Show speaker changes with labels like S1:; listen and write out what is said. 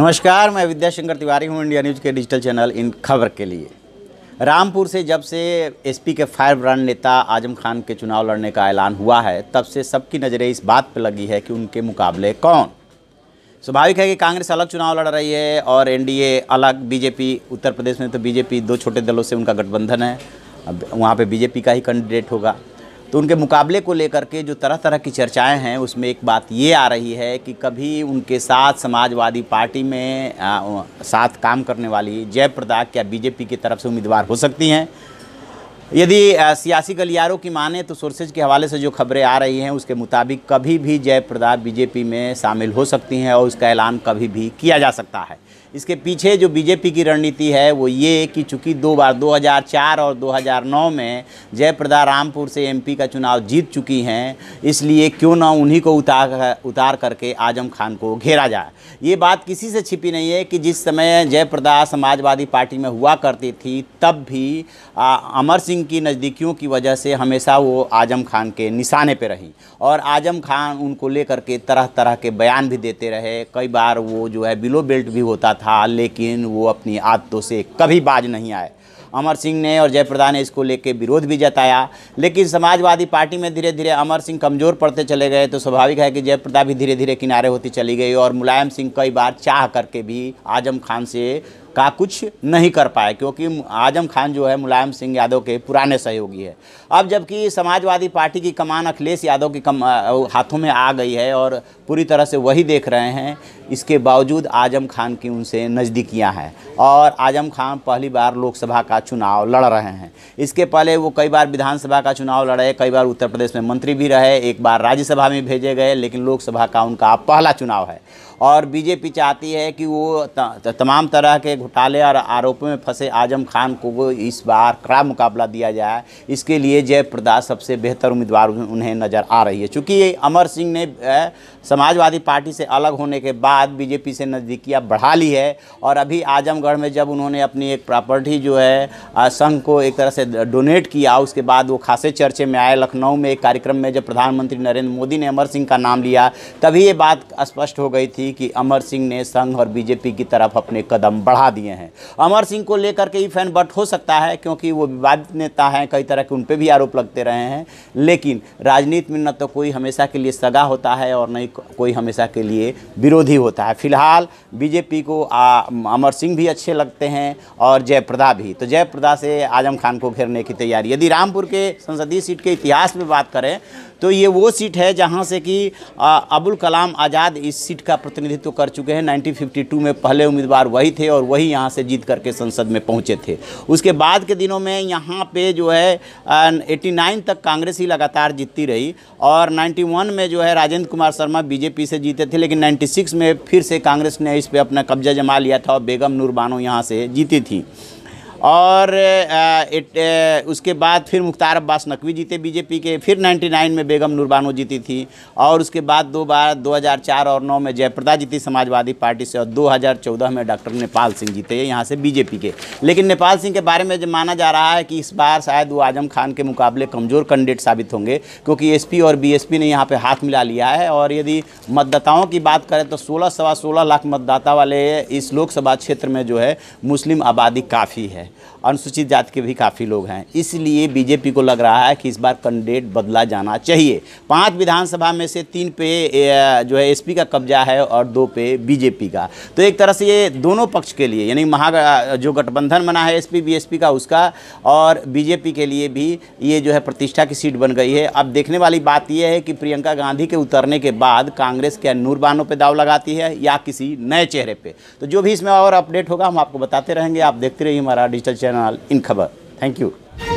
S1: नमस्कार मैं विद्याशंकर तिवारी हूँ इंडिया न्यूज़ के डिजिटल चैनल इन खबर के लिए रामपुर से जब से एसपी के फायर ब्रांड नेता आजम खान के चुनाव लड़ने का ऐलान हुआ है तब से सबकी नज़रें इस बात पर लगी है कि उनके मुकाबले कौन स्वाभाविक है कि कांग्रेस अलग चुनाव लड़ रही है और एनडीए अलग बीजेपी उत्तर प्रदेश में तो बीजेपी दो छोटे दलों से उनका गठबंधन है अब वहाँ पर बीजेपी का ही कैंडिडेट होगा तो उनके मुकाबले को लेकर के जो तरह तरह की चर्चाएं हैं उसमें एक बात ये आ रही है कि कभी उनके साथ समाजवादी पार्टी में आ, साथ काम करने वाली जयप्रदा क्या बीजेपी की तरफ से उम्मीदवार हो सकती हैं यदि सियासी गलियारों की माने तो सोर्सेज के हवाले से जो खबरें आ रही हैं उसके मुताबिक कभी भी जयप्रदा बीजेपी में शामिल हो सकती हैं और उसका ऐलान कभी भी किया जा सकता है इसके पीछे जो बीजेपी की रणनीति है वो ये कि चूंकि दो बार 2004 और 2009 में जयप्रदा रामपुर से एमपी का चुनाव जीत चुकी हैं इसलिए क्यों ना उन्हीं को उतार उतार करके आजम खान को घेरा जाए ये बात किसी से छिपी नहीं है कि जिस समय जयप्रदा समाजवादी पार्टी में हुआ करती थी तब भी आ, अमर सिंह की नज़दीकियों की वजह से हमेशा वो आजम खान के निशाने पर रहीं और आजम खान उनको लेकर के तरह तरह के बयान भी देते रहे कई बार वो जो है बिलो बेल्ट भी होता था लेकिन वो अपनी आदतों से कभी बाज नहीं आए अमर सिंह ने और जयप्रदा ने इसको लेके विरोध भी जताया लेकिन समाजवादी पार्टी में धीरे धीरे अमर सिंह कमज़ोर पड़ते चले गए तो स्वाभाविक है कि जयप्रदा भी धीरे धीरे किनारे होती चली गई और मुलायम सिंह कई बार चाह करके भी आजम खान से का कुछ नहीं कर पाए क्योंकि आजम खान जो है मुलायम सिंह यादव के पुराने सहयोगी है अब जबकि समाजवादी पार्टी की कमान अखिलेश यादव की कम हाथों में आ गई है और पूरी तरह से वही देख रहे हैं इसके बावजूद आजम खान की उनसे नज़दीकियां हैं और आजम खान पहली बार लोकसभा का चुनाव लड़ रहे हैं इसके पहले वो कई बार विधानसभा का चुनाव लड़े कई बार उत्तर प्रदेश में मंत्री भी रहे एक बार राज्यसभा में भेजे गए लेकिन लोकसभा का उनका पहला चुनाव है और बीजेपी चाहती है कि वो तमाम तरह के घोटाले और आरोपों में फंसे आजम खान को इस बार कड़ा मुकाबला दिया जाए इसके लिए जयप्रदा सबसे बेहतर उम्मीदवार उन्हें नज़र आ रही है चूँकि अमर सिंह ने समाजवादी पार्टी से अलग होने के बाद बीजेपी से नज़दीकियाँ बढ़ा ली है और अभी आजमगढ़ में जब उन्होंने अपनी एक प्रॉपर्टी जो है संघ को एक तरह से डोनेट किया उसके बाद वो खासे चर्चे में आए लखनऊ में एक कार्यक्रम में जब प्रधानमंत्री नरेंद्र मोदी ने अमर सिंह का नाम लिया तभी ये बात स्पष्ट हो गई थी कि अमर सिंह ने संघ और बीजेपी की तरफ अपने कदम बढ़ा बढ़ा दिए हैं अमर सिंह को लेकर के फैन बट हो सकता है क्योंकि वो विवादित नेता हैं कई तरह के उन पर भी आरोप लगते रहे हैं लेकिन राजनीति में न तो कोई हमेशा के लिए सगा होता है और न कोई हमेशा के लिए विरोधी होता है फिलहाल बीजेपी को अमर सिंह भी अच्छे लगते हैं और जयप्रदा भी तो जयप्रदा से आजम खान को घेरने की तैयारी यदि रामपुर के संसदीय सीट के इतिहास में बात करें तो ये वो सीट है जहाँ से कि अबुल कलाम आज़ाद इस सीट का प्रतिनिधित्व कर चुके हैं 1952 में पहले उम्मीदवार वही थे और वही वही यहाँ से जीत करके संसद में पहुँचे थे उसके बाद के दिनों में यहाँ पे जो है एट्टी नाइन तक कांग्रेस ही लगातार जीतती रही और नाइन्टी वन में जो है राजेंद्र कुमार शर्मा बीजेपी से जीते थे लेकिन नाइन्टी सिक्स में फिर से कांग्रेस ने इस पर अपना कब्जा जमा लिया था और बेगम नूरबानो यहाँ से जीती थी और इट उसके बाद फिर मुख्तार अब्बास नकवी जीते बीजेपी के फिर 99 में बेगम नूरबानो जीती थी और उसके बाद दो बार 2004 और 9 में जयप्रदा जीती समाजवादी पार्टी से और 2014 में डॉक्टर नेपाल सिंह जीते यहाँ से बीजेपी के लेकिन नेपाल सिंह के बारे में जब माना जा रहा है कि इस बार शायद वो आजम खान के मुकाबले कमज़ोर कैंडिडेट साबित होंगे क्योंकि एस और बी ने यहाँ पर हाथ मिला लिया है और यदि मतदाताओं की बात करें तो सोलह सवा सोलह लाख मतदाता वाले इस लोकसभा क्षेत्र में जो है मुस्लिम आबादी काफ़ी है अनुसूचित जाति के भी काफ़ी लोग हैं इसलिए बीजेपी को लग रहा है कि इस बार कैंडिडेट बदला जाना चाहिए पांच विधानसभा में से तीन पे जो है एसपी का कब्जा है और दो पे बीजेपी का तो एक तरह से ये दोनों पक्ष के लिए यानी महा जो गठबंधन बना है एसपी बीएसपी का उसका और बीजेपी के लिए भी ये जो है प्रतिष्ठा की सीट बन गई है अब देखने वाली बात यह है कि प्रियंका गांधी के उतरने के बाद कांग्रेस के नूरबानों पर दाव लगाती है या किसी नए चेहरे पर तो जो भी इसमें और अपडेट होगा हम आपको बताते रहेंगे आप देखते रहिए हमारा डिजिटल चैनल इन खबर थैंक यू